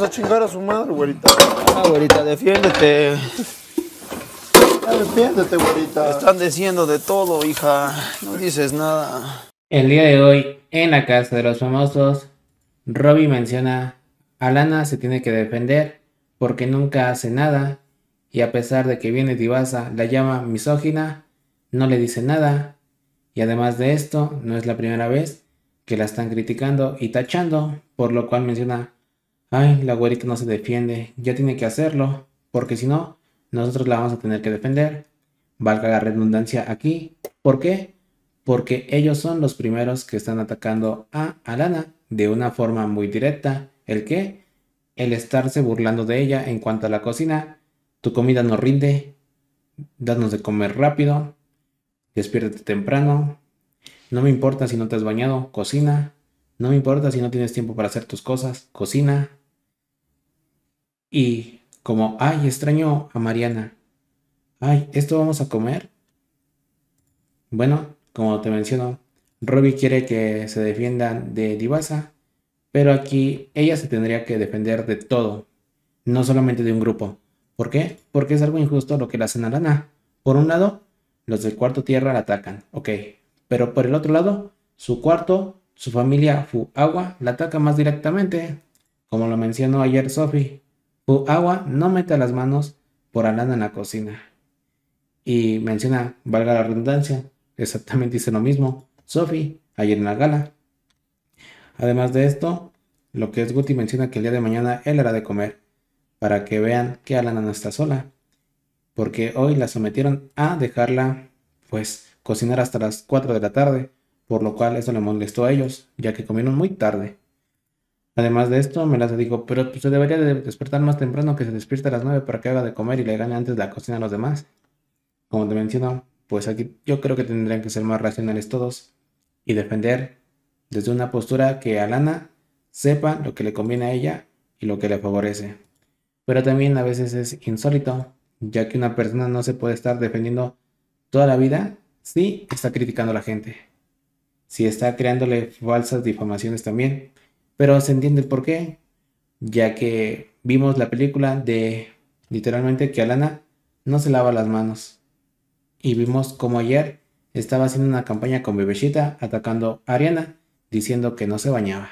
a chingar a su madre, güerita. Ah, güerita, defiéndete. defiéndete, güerita. Están diciendo de todo, hija. No dices nada. El día de hoy, en la casa de los famosos, Robbie menciona a Lana se tiene que defender porque nunca hace nada y a pesar de que viene Divasa la llama misógina, no le dice nada y además de esto no es la primera vez que la están criticando y tachando, por lo cual menciona Ay, la güerita no se defiende, ya tiene que hacerlo, porque si no, nosotros la vamos a tener que defender. Valga la redundancia aquí. ¿Por qué? Porque ellos son los primeros que están atacando a Alana de una forma muy directa. ¿El qué? El estarse burlando de ella en cuanto a la cocina. Tu comida no rinde. Danos de comer rápido. Despiértate temprano. No me importa si no te has bañado. Cocina. No me importa si no tienes tiempo para hacer tus cosas. Cocina. Y como, ay, extraño a Mariana. Ay, ¿esto vamos a comer? Bueno, como te menciono, Robbie quiere que se defiendan de Divasa, pero aquí ella se tendría que defender de todo, no solamente de un grupo. ¿Por qué? Porque es algo injusto lo que le hacen a Lana. Por un lado, los del cuarto tierra la atacan, ok, pero por el otro lado, su cuarto, su familia fu Agua la ataca más directamente, como lo mencionó ayer Sophie agua, no meta las manos por alana en la cocina. Y menciona, valga la redundancia, exactamente dice lo mismo, Sophie, ayer en la gala. Además de esto, lo que es Guti menciona que el día de mañana él hará de comer, para que vean que Alana no está sola, porque hoy la sometieron a dejarla, pues, cocinar hasta las 4 de la tarde, por lo cual eso le molestó a ellos, ya que comieron muy tarde. Además de esto, las dijo, pero pues, se debería de despertar más temprano que se despierta a las 9 para que haga de comer y le gane antes la cocina a los demás. Como te menciono, pues aquí yo creo que tendrían que ser más racionales todos y defender desde una postura que Alana sepa lo que le conviene a ella y lo que le favorece. Pero también a veces es insólito, ya que una persona no se puede estar defendiendo toda la vida si está criticando a la gente, si está creándole falsas difamaciones también pero se entiende por qué, ya que vimos la película de literalmente que Alana no se lava las manos. Y vimos como ayer estaba haciendo una campaña con Bebeshita atacando a Ariana diciendo que no se bañaba.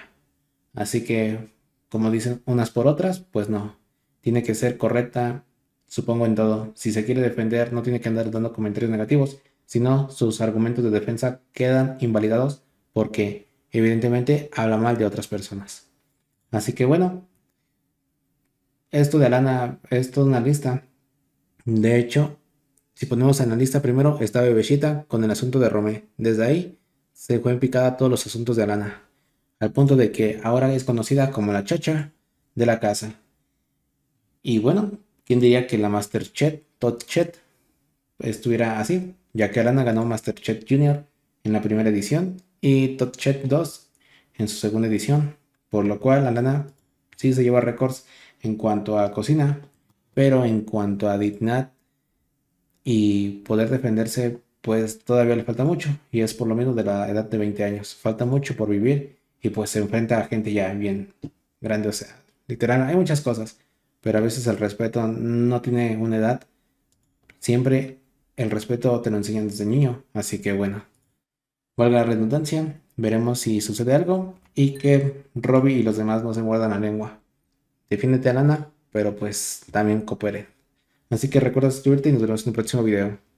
Así que, como dicen unas por otras, pues no. Tiene que ser correcta, supongo en todo. Si se quiere defender, no tiene que andar dando comentarios negativos, sino sus argumentos de defensa quedan invalidados porque evidentemente habla mal de otras personas. Así que bueno, esto de Alana es toda una lista. De hecho, si ponemos en la lista primero está Bebecita con el asunto de Romé. Desde ahí se fue en picada todos los asuntos de Alana, al punto de que ahora es conocida como la chacha de la casa. Y bueno, ¿quién diría que la Masterchef, Todd estuviera así? Ya que Alana ganó Masterchef Junior en la primera edición y Totchet 2 en su segunda edición, por lo cual Alana sí se lleva récords en cuanto a cocina, pero en cuanto a dignidad y poder defenderse, pues todavía le falta mucho, y es por lo menos de la edad de 20 años, falta mucho por vivir y pues se enfrenta a gente ya bien grande, o sea, literal, hay muchas cosas, pero a veces el respeto no tiene una edad, siempre el respeto te lo enseñan desde niño, así que bueno, valga la redundancia, veremos si sucede algo y que Robbie y los demás no se muerdan la lengua. Defiéndete, Lana, pero pues también coopere. Así que recuerda suscribirte y nos vemos en un próximo video.